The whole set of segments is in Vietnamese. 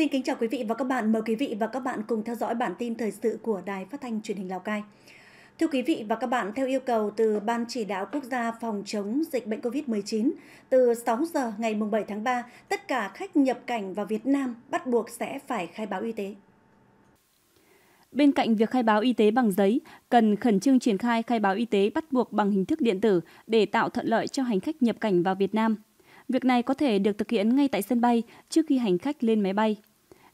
Xin kính chào quý vị và các bạn. Mời quý vị và các bạn cùng theo dõi bản tin thời sự của Đài Phát thanh Truyền hình Lào Cai. Thưa quý vị và các bạn, theo yêu cầu từ Ban Chỉ đạo Quốc gia phòng chống dịch bệnh COVID-19, từ 6 giờ ngày 7 tháng 3, tất cả khách nhập cảnh vào Việt Nam bắt buộc sẽ phải khai báo y tế. Bên cạnh việc khai báo y tế bằng giấy, cần khẩn trương triển khai khai báo y tế bắt buộc bằng hình thức điện tử để tạo thuận lợi cho hành khách nhập cảnh vào Việt Nam. Việc này có thể được thực hiện ngay tại sân bay trước khi hành khách lên máy bay.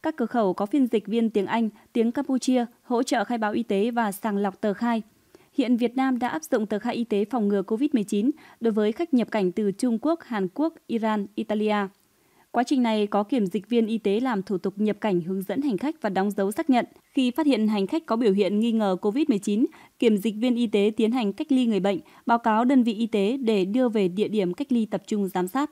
Các cửa khẩu có phiên dịch viên tiếng Anh, tiếng Campuchia hỗ trợ khai báo y tế và sàng lọc tờ khai. Hiện Việt Nam đã áp dụng tờ khai y tế phòng ngừa COVID-19 đối với khách nhập cảnh từ Trung Quốc, Hàn Quốc, Iran, Italia. Quá trình này có kiểm dịch viên y tế làm thủ tục nhập cảnh hướng dẫn hành khách và đóng dấu xác nhận. Khi phát hiện hành khách có biểu hiện nghi ngờ COVID-19, kiểm dịch viên y tế tiến hành cách ly người bệnh, báo cáo đơn vị y tế để đưa về địa điểm cách ly tập trung giám sát.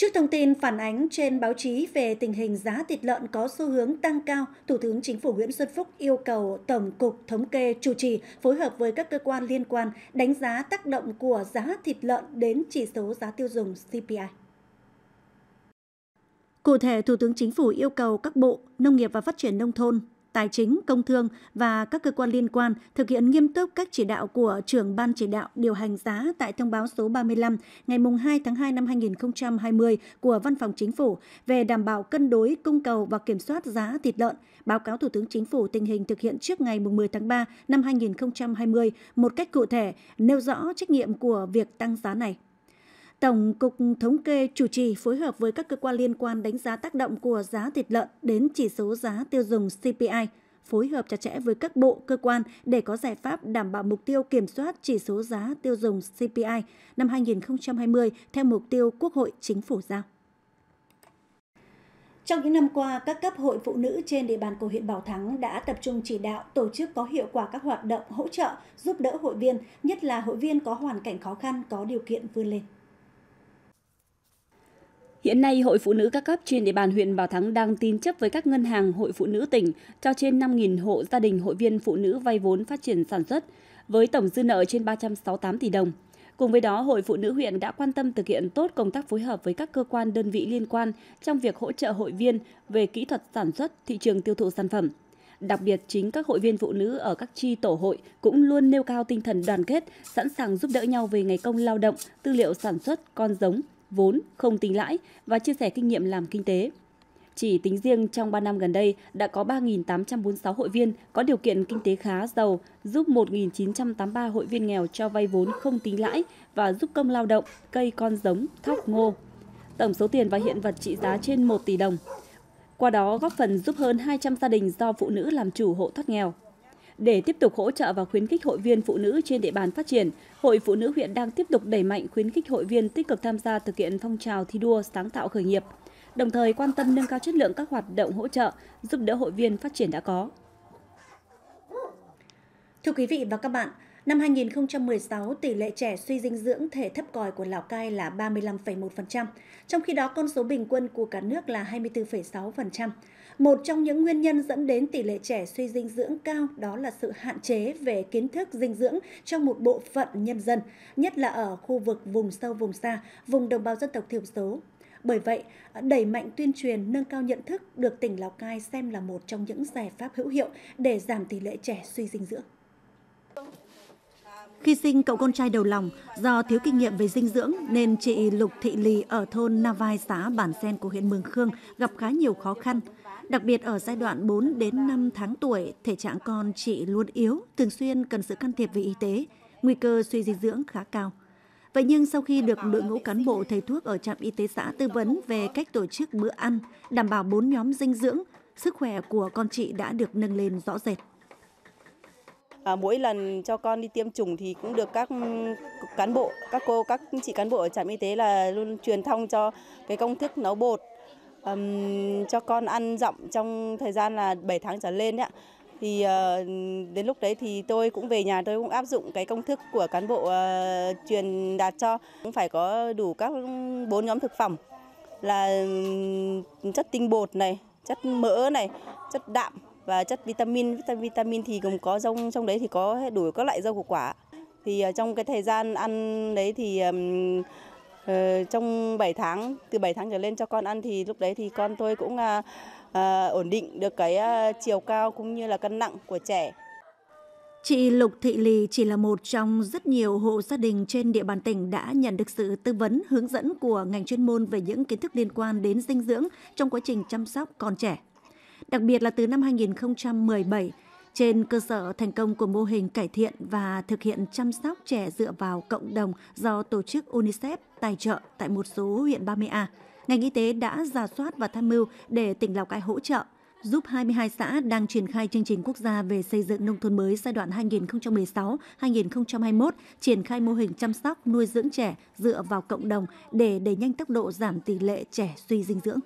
Trước thông tin phản ánh trên báo chí về tình hình giá thịt lợn có xu hướng tăng cao, Thủ tướng Chính phủ Nguyễn Xuân Phúc yêu cầu Tổng cục Thống kê chủ trì phối hợp với các cơ quan liên quan đánh giá tác động của giá thịt lợn đến chỉ số giá tiêu dùng CPI. Cụ thể, Thủ tướng Chính phủ yêu cầu các bộ Nông nghiệp và Phát triển Nông thôn, Tài chính, Công thương và các cơ quan liên quan thực hiện nghiêm túc các chỉ đạo của trưởng Ban chỉ đạo điều hành giá tại thông báo số 35 ngày 2 tháng 2 năm 2020 của Văn phòng Chính phủ về đảm bảo cân đối cung cầu và kiểm soát giá thịt lợn, báo cáo Thủ tướng Chính phủ tình hình thực hiện trước ngày 10 tháng 3 năm 2020 một cách cụ thể, nêu rõ trách nhiệm của việc tăng giá này. Tổng cục Thống kê chủ trì phối hợp với các cơ quan liên quan đánh giá tác động của giá thịt lợn đến chỉ số giá tiêu dùng CPI, phối hợp chặt chẽ với các bộ, cơ quan để có giải pháp đảm bảo mục tiêu kiểm soát chỉ số giá tiêu dùng CPI năm 2020 theo mục tiêu Quốc hội Chính phủ giao. Trong những năm qua, các cấp hội phụ nữ trên địa bàn của huyện Bảo Thắng đã tập trung chỉ đạo tổ chức có hiệu quả các hoạt động hỗ trợ, giúp đỡ hội viên, nhất là hội viên có hoàn cảnh khó khăn, có điều kiện vươn lên. Hiện nay, Hội Phụ nữ các cấp trên địa bàn huyện Bảo Thắng đang tin chấp với các ngân hàng Hội Phụ nữ tỉnh cho trên 5.000 hộ gia đình hội viên phụ nữ vay vốn phát triển sản xuất, với tổng dư nợ trên 368 tỷ đồng. Cùng với đó, Hội Phụ nữ huyện đã quan tâm thực hiện tốt công tác phối hợp với các cơ quan đơn vị liên quan trong việc hỗ trợ hội viên về kỹ thuật sản xuất, thị trường tiêu thụ sản phẩm. Đặc biệt, chính các hội viên phụ nữ ở các chi tổ hội cũng luôn nêu cao tinh thần đoàn kết, sẵn sàng giúp đỡ nhau về ngày công lao động, tư liệu sản xuất, con giống, vốn, không tính lãi và chia sẻ kinh nghiệm làm kinh tế. Chỉ tính riêng trong 3 năm gần đây đã có 3.846 hội viên có điều kiện kinh tế khá giàu, giúp 1.983 hội viên nghèo cho vay vốn không tính lãi và giúp công lao động, cây con giống, thóc ngô. Tổng số tiền và hiện vật trị giá trên 1 tỷ đồng. Qua đó góp phần giúp hơn 200 gia đình do phụ nữ làm chủ hộ thoát nghèo. Để tiếp tục hỗ trợ và khuyến khích hội viên phụ nữ trên địa bàn phát triển, Hội Phụ nữ huyện đang tiếp tục đẩy mạnh khuyến khích hội viên tích cực tham gia thực hiện phong trào thi đua sáng tạo khởi nghiệp, đồng thời quan tâm nâng cao chất lượng các hoạt động hỗ trợ, giúp đỡ hội viên phát triển đã có. Thưa quý vị và các bạn, Năm 2016, tỷ lệ trẻ suy dinh dưỡng thể thấp còi của Lào Cai là 35,1%, trong khi đó con số bình quân của cả nước là 24,6%. Một trong những nguyên nhân dẫn đến tỷ lệ trẻ suy dinh dưỡng cao đó là sự hạn chế về kiến thức dinh dưỡng trong một bộ phận nhân dân, nhất là ở khu vực vùng sâu vùng xa, vùng đồng bào dân tộc thiểu số, bởi vậy, đẩy mạnh tuyên truyền nâng cao nhận thức được tỉnh Lào Cai xem là một trong những giải pháp hữu hiệu để giảm tỷ lệ trẻ suy dinh dưỡng. Khi sinh cậu con trai đầu lòng, do thiếu kinh nghiệm về dinh dưỡng nên chị Lục Thị Lì ở thôn Na Vai xã Bản Sen của huyện Mường Khương gặp khá nhiều khó khăn. Đặc biệt ở giai đoạn 4 đến 5 tháng tuổi, thể trạng con chị luôn yếu, thường xuyên cần sự can thiệp về y tế, nguy cơ suy dinh dưỡng khá cao. Vậy nhưng sau khi được đội ngũ cán bộ thầy thuốc ở trạm y tế xã tư vấn về cách tổ chức bữa ăn, đảm bảo bốn nhóm dinh dưỡng, sức khỏe của con chị đã được nâng lên rõ rệt à, mỗi lần cho con đi tiêm chủng thì cũng được các ừ, cán bộ các cô các chị cán bộ ở trạm y tế là luôn truyền thông cho cái công thức nấu bột um, cho con ăn dặm trong thời gian là 7 tháng trở lên đấy ạ thì uh, đến lúc đấy thì tôi cũng về nhà tôi cũng áp dụng cái công thức của cán bộ uh, truyền đạt cho cũng phải có đủ các bốn nhóm thực phẩm là chất tinh bột này chất mỡ này chất đạm và chất vitamin vitamin thì gồm có rong trong đấy thì có đủ các loại rau củ quả thì ờ, trong cái thời gian ăn đấy thì uh, trong 7 tháng từ 7 tháng trở lên cho con ăn thì lúc đấy thì con tôi cũng uh, ổn định được cái uh, chiều cao cũng như là cân nặng của trẻ Chị Lục Thị Lì chỉ là một trong rất nhiều hộ gia đình trên địa bàn tỉnh đã nhận được sự tư vấn, hướng dẫn của ngành chuyên môn về những kiến thức liên quan đến dinh dưỡng trong quá trình chăm sóc con trẻ đặc biệt là từ năm 2017 trên cơ sở thành công của mô hình cải thiện và thực hiện chăm sóc trẻ dựa vào cộng đồng do tổ chức UNICEF tài trợ tại một số huyện 30A, ngành y tế đã giả soát và tham mưu để tỉnh Lào Cai hỗ trợ, giúp 22 xã đang triển khai chương trình quốc gia về xây dựng nông thôn mới giai đoạn 2016-2021 triển khai mô hình chăm sóc nuôi dưỡng trẻ dựa vào cộng đồng để đẩy nhanh tốc độ giảm tỷ lệ trẻ suy dinh dưỡng.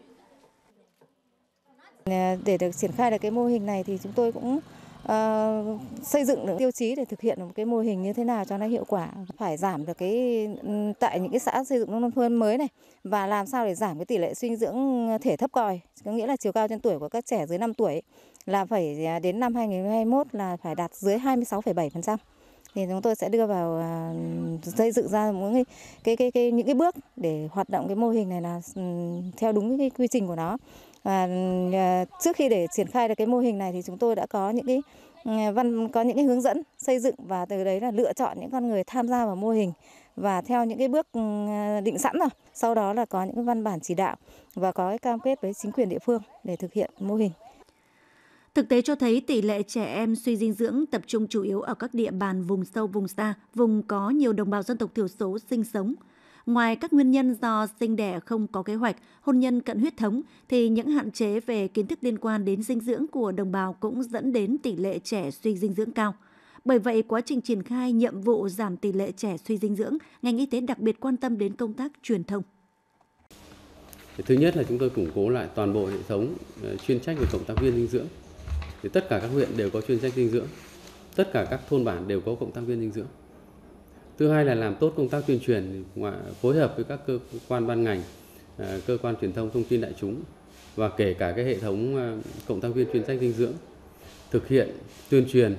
Ờ, để được triển khai được cái mô hình này thì chúng tôi cũng uh, xây dựng được tiêu chí để thực hiện một cái mô hình như thế nào cho nó hiệu quả. Phải giảm được cái ừ, tại những cái xã xây dựng nông thôn mới này và làm sao để giảm cái tỷ lệ suy dưỡng thể thấp còi, có nghĩa là chiều cao trên tuổi của các trẻ dưới 5 tuổi là phải à, đến năm 2021 là phải đạt dưới 26,7% thì chúng tôi sẽ đưa vào à, xây dựng ra những cái, cái cái cái những cái bước để hoạt động cái mô hình này là ừ, theo đúng cái quy trình của nó và ờ, trước khi để triển khai được cái mô hình này thì chúng tôi đã có những cái ừ, văn có những cái hướng dẫn xây dựng và từ đấy là lựa chọn những con người tham gia vào mô hình và theo những cái bước ừ, định sẵn rồi sau đó là có những văn bản chỉ đạo và có cái cam kết với chính quyền địa phương để thực hiện mô hình Thực tế cho thấy tỷ lệ trẻ em suy dinh dưỡng tập trung chủ yếu ở các địa bàn vùng sâu, vùng xa, vùng có nhiều đồng bào dân tộc thiểu số sinh sống – Ngoài các nguyên nhân do sinh đẻ không có kế hoạch, hôn nhân cận huyết thống thì những hạn chế về kiến thức liên quan đến dinh dưỡng của đồng bào cũng dẫn đến tỷ lệ trẻ suy dinh dưỡng cao. Bởi vậy, quá trình triển khai nhiệm vụ giảm tỷ lệ trẻ suy dinh dưỡng, ngành y tế đặc biệt quan tâm đến công tác truyền thông. Thứ nhất là chúng tôi củng cố lại toàn bộ hệ thống ờ, chuyên trách về cộng tác viên dinh dưỡng. Thì tất cả các huyện đều có chuyên trách dinh dưỡng, tất cả các thôn bản đều có cộng tác viên dinh dưỡng thứ hai là làm tốt công tác tuyên truyền phối hợp với các cơ quan ban ngành à, cơ quan truyền thông thông tin đại chúng và kể cả cái hệ thống à, cộng tác viên chuyên trách dinh dưỡng thực hiện tuyên truyền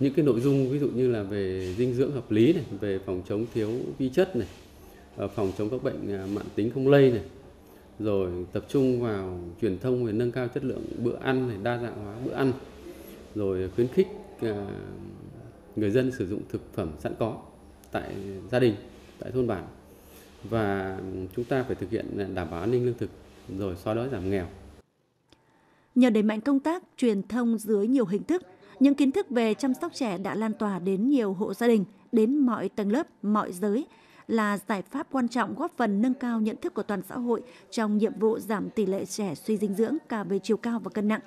những cái nội dung ví dụ như là về dinh dưỡng hợp lý này về phòng chống thiếu vi chất này à, phòng chống các bệnh mạng tính không lây này rồi tập trung vào truyền thông về nâng cao chất lượng bữa ăn này đa dạng hóa bữa ăn rồi khuyến khích người dân sử dụng thực phẩm sẵn có tại gia đình tại thôn bản và chúng ta phải thực hiện đảm bảo an ninh lương thực rồi xóa đói giảm nghèo. Nhờ đẩy mạnh công tác truyền thông dưới nhiều hình thức, những kiến thức về chăm sóc trẻ đã lan tỏa đến nhiều hộ gia đình, đến mọi tầng lớp, mọi giới là giải pháp quan trọng góp phần nâng cao nhận thức của toàn xã hội trong nhiệm vụ giảm tỷ lệ trẻ suy dinh dưỡng cả về chiều cao và cân nặng.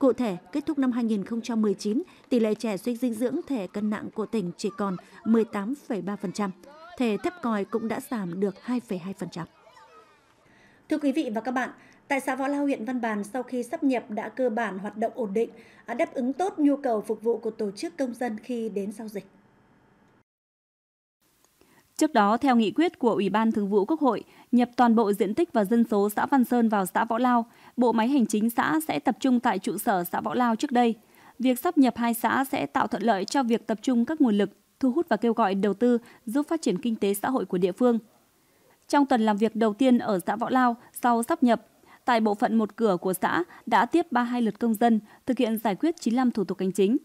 Cụ thể, kết thúc năm 2019, tỷ lệ trẻ suy dinh dưỡng thể cân nặng của tỉnh chỉ còn 18,3%. Thể thấp còi cũng đã giảm được 2,2%. Thưa quý vị và các bạn, tại xã Võ Lao huyện Văn Bàn sau khi sắp nhập đã cơ bản hoạt động ổn định, đáp ứng tốt nhu cầu phục vụ của tổ chức công dân khi đến giao dịch. Trước đó, theo nghị quyết của Ủy ban Thường vụ Quốc hội, nhập toàn bộ diện tích và dân số xã Văn Sơn vào xã Võ Lao, bộ máy hành chính xã sẽ tập trung tại trụ sở xã Võ Lao trước đây. Việc sắp nhập hai xã sẽ tạo thuận lợi cho việc tập trung các nguồn lực, thu hút và kêu gọi đầu tư giúp phát triển kinh tế xã hội của địa phương. Trong tuần làm việc đầu tiên ở xã Võ Lao sau sắp nhập, tại bộ phận một cửa của xã đã tiếp 32 lượt công dân thực hiện giải quyết 95 thủ tục hành chính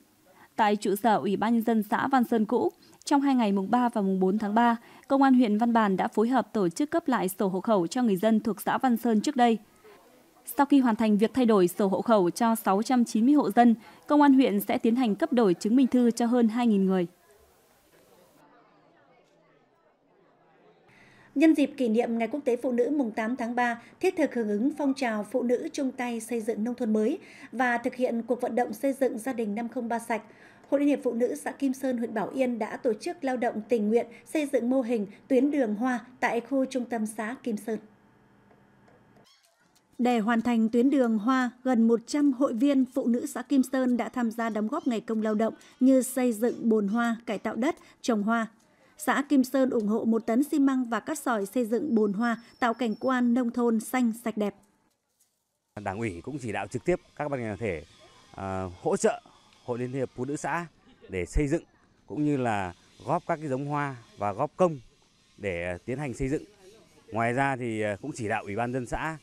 tại trụ sở Ủy ban nhân dân xã Văn Sơn cũ. Trong hai ngày mùng 3 và mùng 4 tháng 3, Công an huyện Văn Bàn đã phối hợp tổ chức cấp lại sổ hộ khẩu cho người dân thuộc xã Văn Sơn trước đây. Sau khi hoàn thành việc thay đổi sổ hộ khẩu cho 690 hộ dân, Công an huyện sẽ tiến hành cấp đổi chứng minh thư cho hơn 2.000 người. Nhân dịp kỷ niệm Ngày Quốc tế Phụ nữ mùng 8 tháng 3, thiết thực hưởng ứng phong trào phụ nữ chung tay xây dựng nông thôn mới và thực hiện cuộc vận động xây dựng gia đình 503 sạch, Hội Liên hiệp Phụ nữ xã Kim Sơn, huyện Bảo Yên đã tổ chức lao động tình nguyện xây dựng mô hình tuyến đường hoa tại khu trung tâm xã Kim Sơn. Để hoàn thành tuyến đường hoa, gần 100 hội viên phụ nữ xã Kim Sơn đã tham gia đóng góp ngày công lao động như xây dựng bồn hoa, cải tạo đất, trồng hoa, xã Kim Sơn ủng hộ một tấn xi măng và cát sỏi xây dựng bồn hoa, tạo cảnh quan nông thôn xanh sạch đẹp. Đảng ủy cũng chỉ đạo trực tiếp các ban ngành thể uh, hỗ trợ Hội Liên hiệp Phụ nữ xã để xây dựng cũng như là góp các cái giống hoa và góp công để tiến hành xây dựng. Ngoài ra thì à, cũng chỉ đạo Ủy ban dân xã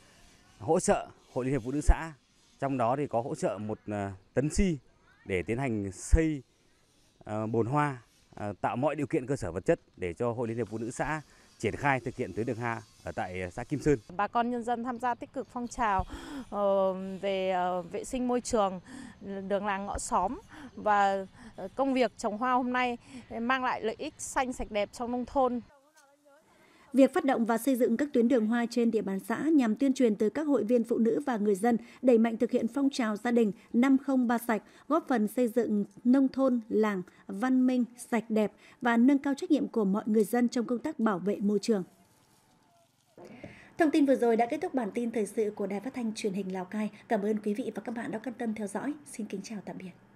hỗ trợ Hội Liên hiệp Phụ nữ xã, trong đó thì có hỗ trợ một à, tấn xi si để tiến hành xây bồn hoa Ờ, tạo mọi điều kiện cơ sở vật chất để cho Hội Liên hiệp Phụ nữ xã triển khai thực hiện tuyến đường hà ở tại ờ, xã Kim Sơn. Bà con nhân dân tham gia tích cực phong trào ờ, về vệ sinh môi trường, đường làng ngõ xóm và công việc trồng hoa hôm nay mang lại lợi ích xanh sạch đẹp trong nông thôn. Việc phát động và xây dựng các tuyến đường hoa trên địa bàn xã nhằm tuyên truyền tới các hội viên phụ nữ và người dân đẩy mạnh thực hiện phong trào gia đình năm không ba sạch, góp phần xây dựng nông thôn, làng văn minh, sạch đẹp và nâng cao trách nhiệm của mọi người dân trong công tác bảo vệ môi trường. Thông tin vừa rồi đã kết thúc bản tin thời sự của Đài Phát thanh Truyền hình Lào Cai. Cảm ơn quý vị và các bạn đã quan tâm theo dõi. Xin kính chào tạm biệt.